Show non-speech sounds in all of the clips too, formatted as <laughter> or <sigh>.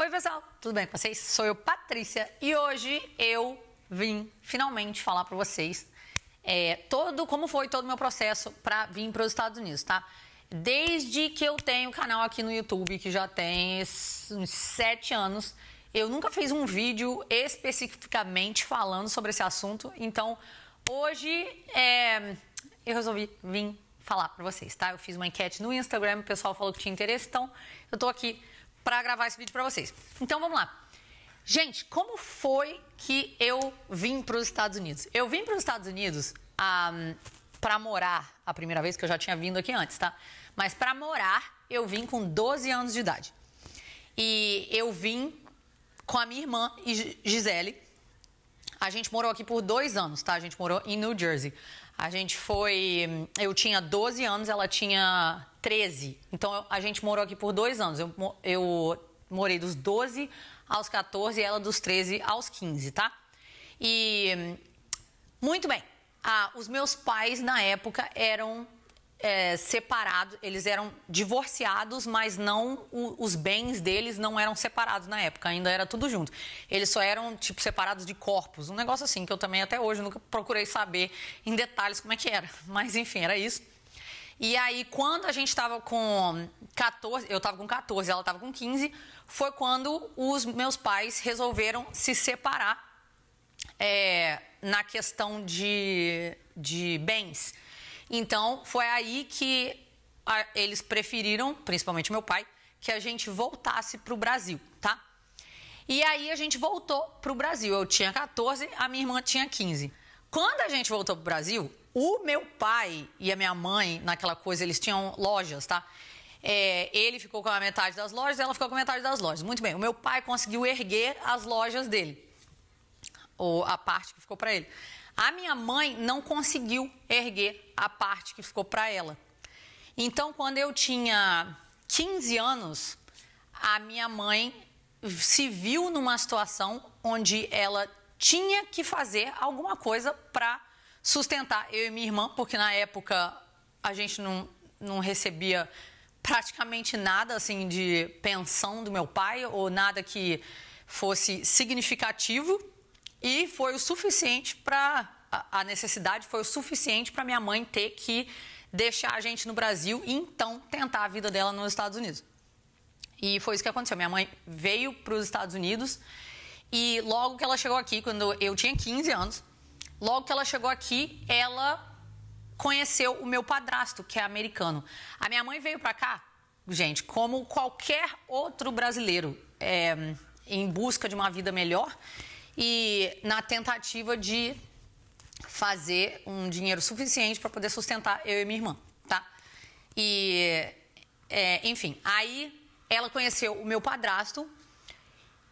Oi, pessoal, tudo bem com vocês? Sou eu, Patrícia, e hoje eu vim finalmente falar para vocês é, todo como foi todo o meu processo para vir para os Estados Unidos, tá? Desde que eu tenho canal aqui no YouTube, que já tem uns sete anos, eu nunca fiz um vídeo especificamente falando sobre esse assunto, então hoje é, eu resolvi vir falar para vocês, tá? Eu fiz uma enquete no Instagram, o pessoal falou que tinha interesse, então eu tô aqui para gravar esse vídeo para vocês. Então vamos lá. Gente, como foi que eu vim para os Estados Unidos? Eu vim para os Estados Unidos um, para morar a primeira vez, que eu já tinha vindo aqui antes, tá? Mas para morar, eu vim com 12 anos de idade. E eu vim com a minha irmã Gisele a gente morou aqui por dois anos, tá? A gente morou em New Jersey. A gente foi. Eu tinha 12 anos, ela tinha 13. Então a gente morou aqui por dois anos. Eu, eu morei dos 12 aos 14 e ela dos 13 aos 15, tá? E. Muito bem. Ah, os meus pais na época eram é, separados, eles eram divorciados, mas não o, os bens deles não eram separados na época, ainda era tudo junto. Eles só eram tipo separados de corpos, um negócio assim que eu também até hoje nunca procurei saber em detalhes como é que era, <laughs> mas enfim, era isso. E aí quando a gente estava com 14, eu estava com 14, ela estava com 15, foi quando os meus pais resolveram se separar é, na questão de, de bens. Então, foi aí que a, eles preferiram, principalmente meu pai, que a gente voltasse para o Brasil, tá? E aí a gente voltou para o Brasil. Eu tinha 14, a minha irmã tinha 15. Quando a gente voltou para o Brasil, o meu pai e a minha mãe, naquela coisa, eles tinham lojas, tá? É, ele ficou com a metade das lojas, ela ficou com a metade das lojas. Muito bem, o meu pai conseguiu erguer as lojas dele, ou a parte que ficou para ele. A minha mãe não conseguiu erguer a parte que ficou para ela. Então, quando eu tinha 15 anos, a minha mãe se viu numa situação onde ela tinha que fazer alguma coisa para sustentar eu e minha irmã, porque na época a gente não, não recebia praticamente nada assim de pensão do meu pai ou nada que fosse significativo e foi o suficiente para. A necessidade foi o suficiente para minha mãe ter que deixar a gente no Brasil e então tentar a vida dela nos Estados Unidos. E foi isso que aconteceu. Minha mãe veio para os Estados Unidos e logo que ela chegou aqui, quando eu tinha 15 anos, logo que ela chegou aqui, ela conheceu o meu padrasto, que é americano. A minha mãe veio para cá, gente, como qualquer outro brasileiro, é, em busca de uma vida melhor e na tentativa de fazer um dinheiro suficiente para poder sustentar eu e minha irmã, tá? E, é, enfim, aí ela conheceu o meu padrasto.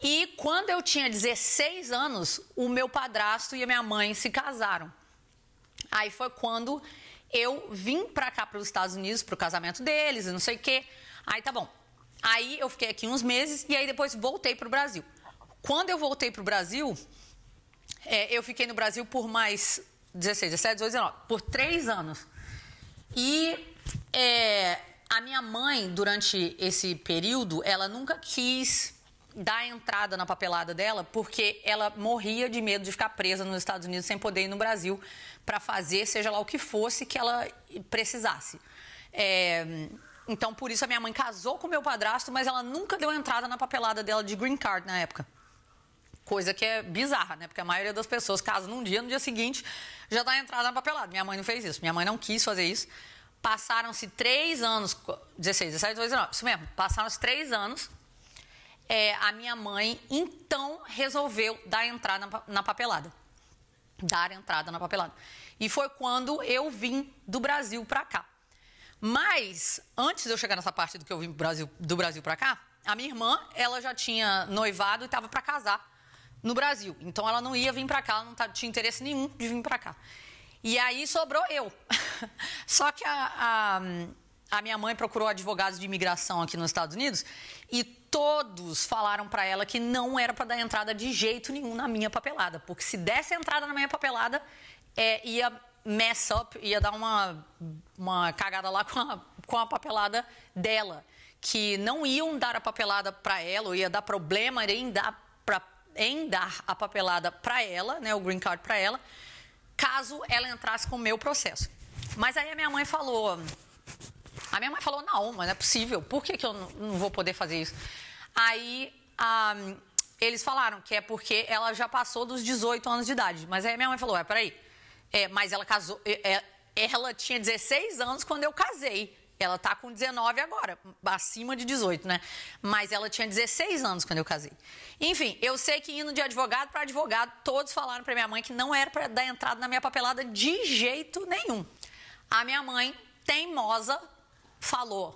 E quando eu tinha 16 anos, o meu padrasto e a minha mãe se casaram. Aí foi quando eu vim para cá, para os Estados Unidos, para o casamento deles e não sei o quê. Aí tá bom. Aí eu fiquei aqui uns meses e aí depois voltei para o Brasil. Quando eu voltei para o Brasil, é, eu fiquei no Brasil por mais 16, 17, 18, 19, por três anos. E é, a minha mãe, durante esse período, ela nunca quis dar entrada na papelada dela porque ela morria de medo de ficar presa nos Estados Unidos sem poder ir no Brasil para fazer seja lá o que fosse que ela precisasse. É, então, por isso a minha mãe casou com meu padrasto, mas ela nunca deu entrada na papelada dela de green card na época. Coisa que é bizarra, né? Porque a maioria das pessoas casa num dia, no dia seguinte já dá tá entrada na papelada. Minha mãe não fez isso, minha mãe não quis fazer isso. Passaram-se três anos, 16, 17, 18, 19, isso mesmo, passaram-se três anos. É, a minha mãe então resolveu dar entrada na, na papelada. Dar entrada na papelada. E foi quando eu vim do Brasil para cá. Mas, antes de eu chegar nessa parte do que eu vim do Brasil, do Brasil para cá, a minha irmã, ela já tinha noivado e estava para casar no Brasil. Então ela não ia vir para cá, ela não tá, tinha interesse nenhum de vir para cá. E aí sobrou eu. <laughs> Só que a, a, a, minha mãe procurou advogados de imigração aqui nos Estados Unidos e todos falaram para ela que não era para dar entrada de jeito nenhum na minha papelada, porque se desse entrada na minha papelada, é, ia mess up, ia dar uma, uma cagada lá com a, com a papelada dela que não iam dar a papelada para ela, ou ia dar problema em dar em dar a papelada para ela, né, o green card para ela, caso ela entrasse com o meu processo. Mas aí a minha mãe falou, a minha mãe falou, não, mas não é possível, por que, que eu não, vou poder fazer isso? Aí eles falaram que é porque ela já passou dos 18 anos de idade, mas aí a minha mãe falou, é, peraí, é, mas ela casou, é, é ela tinha 16 anos quando eu casei ela tá com 19 agora, acima de 18, né? Mas ela tinha 16 anos quando eu casei. Enfim, eu sei que indo de advogado para advogado, todos falaram para minha mãe que não era para dar entrada na minha papelada de jeito nenhum. A minha mãe, teimosa, falou: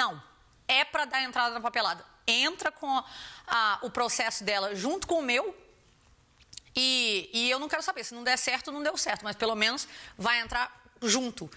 "Não, é para dar entrada na papelada. Entra com a, a, o processo dela junto com o meu, e, e, eu não quero saber, se não der certo, não deu certo, mas pelo menos vai entrar junto.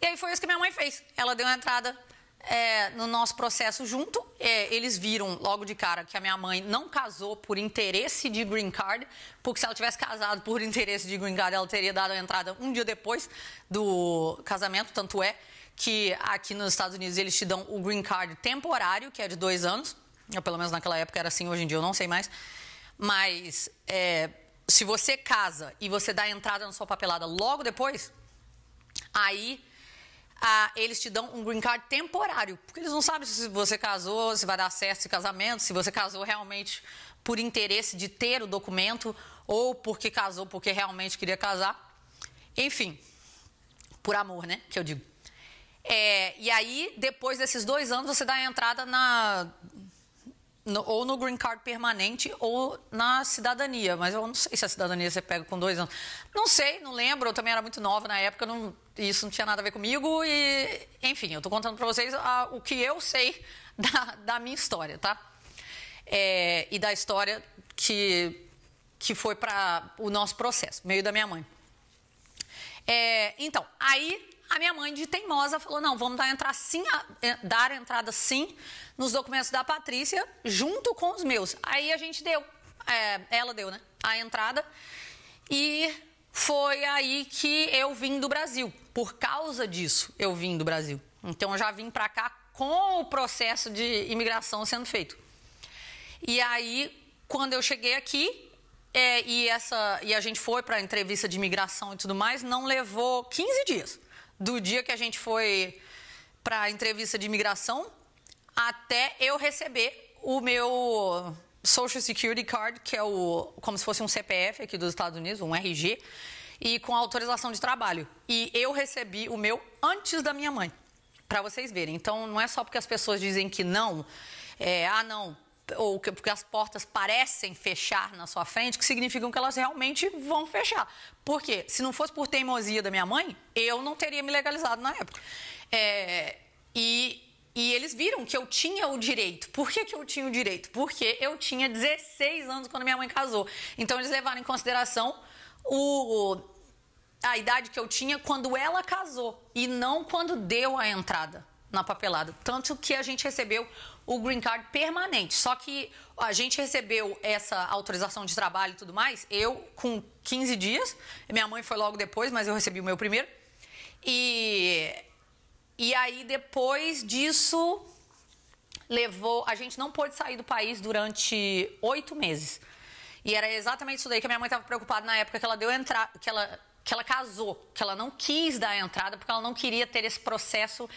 E aí foi isso que minha mãe fez. Ela deu entrada é, no nosso processo junto. É, eles viram logo de cara que a minha mãe não casou por interesse de green card, porque se ela tivesse casado por interesse de green card, ela teria dado a entrada um dia depois do casamento. Tanto é que aqui nos Estados Unidos eles te dão o green card temporário, que é de dois anos. Eu, pelo menos naquela época era assim, hoje em dia eu não sei mais. Mas é, se você casa e você dá a entrada na sua papelada logo depois, aí ah, eles te dão um green card temporário, porque eles não sabem se você casou, se vai dar certo esse casamento, se você casou realmente por interesse de ter o documento ou porque casou porque realmente queria casar. Enfim, por amor, né? Que eu digo. É, e aí, depois desses dois anos, você dá a entrada na, no, ou no green card permanente ou na cidadania. Mas eu não sei se a cidadania você pega com dois anos. Não sei, não lembro. Eu também era muito nova na época, não, isso não tinha nada a ver comigo. E, enfim, eu estou contando para vocês a, o que eu sei <laughs> da, da minha história, tá? É, e da história que, que foi para o nosso processo, meio da minha mãe. É, então, aí a minha mãe, de teimosa, falou: não, vamos dar, entrar sim, eh, dar entrada sim nos documentos da Patrícia, junto com os meus. Aí a gente deu, é, ela deu, né? A entrada. E foi aí que eu vim do Brasil. Por causa disso, eu vim do Brasil. Então, eu já vim para cá com o processo de imigração sendo feito. E aí, quando eu cheguei aqui, é, e, essa, e a gente foi para a entrevista de imigração e tudo mais, não levou 15 dias do dia que a gente foi para a entrevista de imigração até eu receber o meu Social Security Card, que é o como se fosse um CPF aqui dos Estados Unidos, um RG, e com autorização de trabalho. E eu recebi o meu antes da minha mãe, para vocês verem. Então não é só porque as pessoas dizem que não, é, ah não, ou que, porque as portas parecem fechar na sua frente, que significam que elas realmente vão fechar. Por quê? Se não fosse por teimosia da minha mãe, eu não teria me legalizado na época. É, e, e eles viram que eu tinha o direito. Por que, que eu tinha o direito? Porque eu tinha 16 anos quando minha mãe casou. Então eles levaram em consideração o, a idade que eu tinha quando ela casou e não quando deu a entrada na papelada. Tanto que a gente recebeu o green card permanente. Só que a gente recebeu essa autorização de trabalho e tudo mais, eu com 15 dias, minha mãe foi logo depois, mas eu recebi o meu primeiro. E, e aí depois disso levou. A gente não pôde sair do país durante oito meses. E era exatamente isso daí que a minha mãe estava preocupada na época que ela deu entrar, que ela, que ela casou, que ela não quis dar a entrada porque ela não queria ter esse processo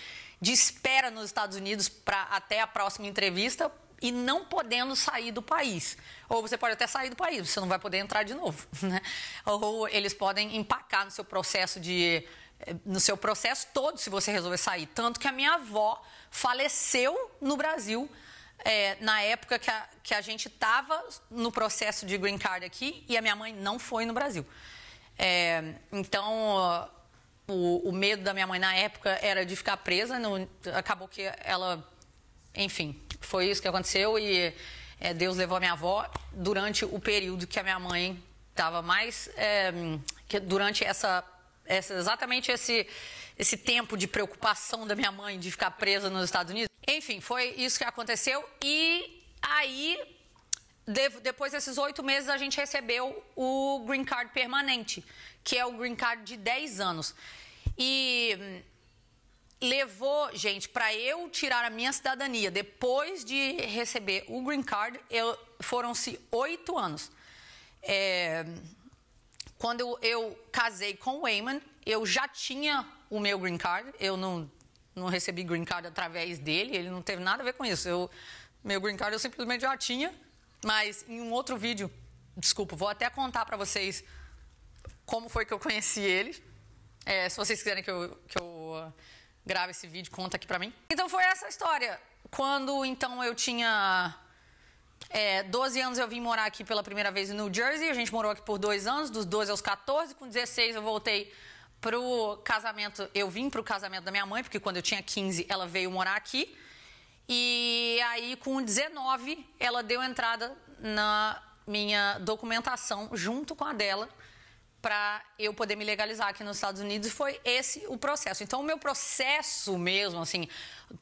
de espera nos Estados Unidos para até a próxima entrevista e não podendo sair do país. Ou você pode até sair do país, você não vai poder entrar de novo. <laughs> Né? Ou eles podem empacar no seu processo de. Eh, no seu processo todo se você resolver sair. Tanto que a minha avó faleceu no Brasil. É, na época que a, que a gente estava no processo de green card aqui e a minha mãe não foi no Brasil. É, então, o, tipo, o medo da minha mãe na época era de ficar presa. No, acabou que ela. Enfim, foi isso que aconteceu e é, Deus levou a minha avó durante o período que a minha mãe estava mais. É, durante essa, essa, exatamente esse, esse tempo de preocupação da minha mãe de ficar presa nos Estados Unidos. Enfim, foi isso que aconteceu. E aí, depois desses oito meses, a gente recebeu o green card permanente, que é o green card de 10 anos. E hum, levou, gente, para eu tirar a minha cidadania depois de receber o green card, foram-se oito anos. É, quando eu, eu, casei com o Wayman, eu já tinha o meu green card, eu não, não recebi green card através dele, ele não teve nada a ver com isso. Eu, meu green card eu simplesmente já tinha, mas em um outro vídeo, desculpa, vou até contar para vocês como foi que eu conheci ele é, se vocês quiserem que eu, que eu ah, grave esse vídeo, conta aqui pra mim. Então foi essa história. Quando então eu tinha é, 12 anos eu vim morar aqui pela primeira vez no New Jersey. A gente morou aqui por dois anos, dos 12 aos 14. Com 16 eu voltei pro casamento. Eu vim pro casamento da minha mãe, porque quando eu tinha 15 ela veio morar aqui. E aí com 19 ela deu entrada na minha documentação junto com a dela para eu poder me legalizar aqui nos Estados Unidos e foi esse o processo. Então, o meu processo mesmo, assim,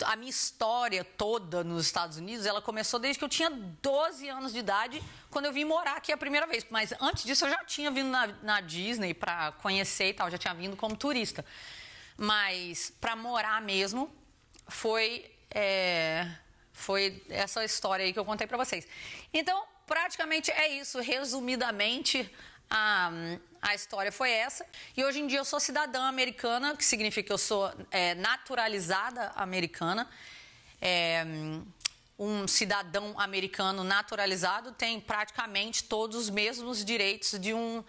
a minha história toda nos Estados Unidos, ela começou desde que eu tinha 12 anos de idade, quando eu vim morar aqui a primeira vez. Mas antes disso, eu já tinha vindo na, na Disney para conhecer e tal, já tinha vindo como turista. Mas para morar mesmo, foi, é, foi essa história aí que eu contei para vocês. Então, praticamente é isso, resumidamente a, a história foi essa. E hoje em dia eu sou cidadã americana, que significa que eu sou é, naturalizada americana. É, um cidadão americano naturalizado tem praticamente todos os mesmos direitos de um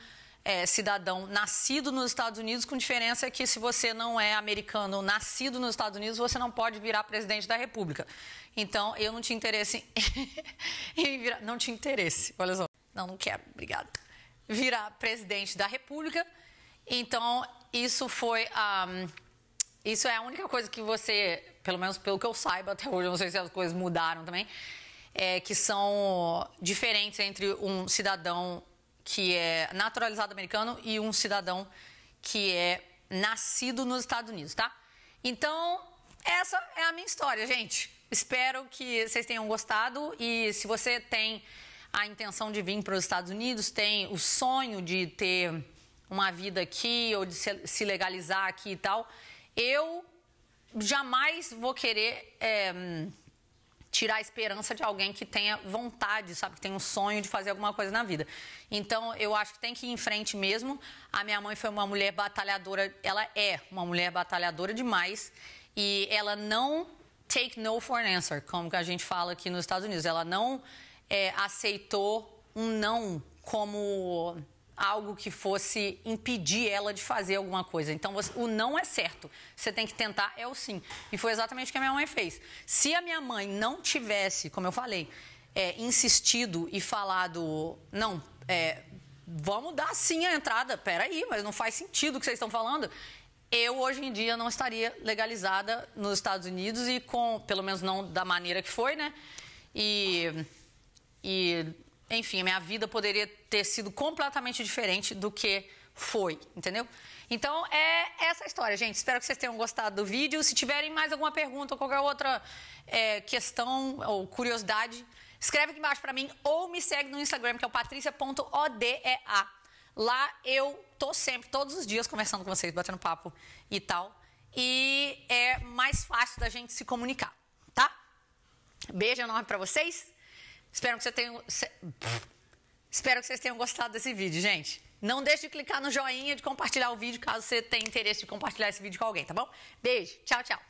é, cidadão nascido nos Estados Unidos, com diferença que se você não é americano nascido nos Estados Unidos, você não pode virar presidente da República. Então, eu não tinha interesse em, <laughs> em virar. Não tinha interesse, olha só. Não, não quero, obrigada virar presidente da República. Então, isso foi um, isso é a única coisa que você, pelo menos pelo que eu saiba até hoje, eu não sei se as coisas mudaram também, é que são diferentes entre um cidadão que é naturalizado americano e um cidadão que é nascido nos Estados Unidos, tá? Então, essa é a minha história, gente. Espero que vocês tenham gostado e se você tem a intenção de vir para os Estados Unidos, tem o sonho de ter uma vida aqui ou de se legalizar aqui e tal, eu jamais vou querer é, tirar a esperança de alguém que tenha vontade, sabe, que tem um sonho de fazer alguma coisa na vida. Então, eu acho que tem que ir em frente mesmo. A minha mãe foi uma mulher batalhadora, ela é uma mulher batalhadora demais e ela não take no for an answer, como que a gente fala aqui nos Estados Unidos. Ela não é, aceitou um não como algo que fosse impedir ela de fazer alguma coisa. Então, você, o não é certo. Você tem que tentar é o sim. E foi exatamente o que a minha mãe fez. Se a minha mãe não tivesse, como eu falei, é, insistido e falado, não, é, vamos dar sim a entrada, peraí, mas não faz sentido o que vocês estão falando. Eu, hoje em dia, não estaria legalizada nos Estados Unidos e com, pelo menos não da maneira que foi, né? E e, enfim, a minha vida poderia ter sido completamente diferente do que foi, entendeu? Então é essa história, gente. Espero que vocês tenham gostado do vídeo. Se tiverem mais alguma pergunta ou qualquer outra é, questão ou curiosidade, escreve aqui embaixo para mim ou me segue no Instagram, que é o patrícia.odea. Lá eu tô sempre, todos os dias, conversando com vocês, batendo papo e tal. E é mais fácil da gente se comunicar, tá? Beijo enorme para vocês. Espero que, você tenha... Espero que vocês tenham gostado desse vídeo, gente. Não deixe de clicar no joinha, de compartilhar o vídeo, caso você tenha interesse de compartilhar esse vídeo com alguém, tá bom? Beijo, tchau, tchau.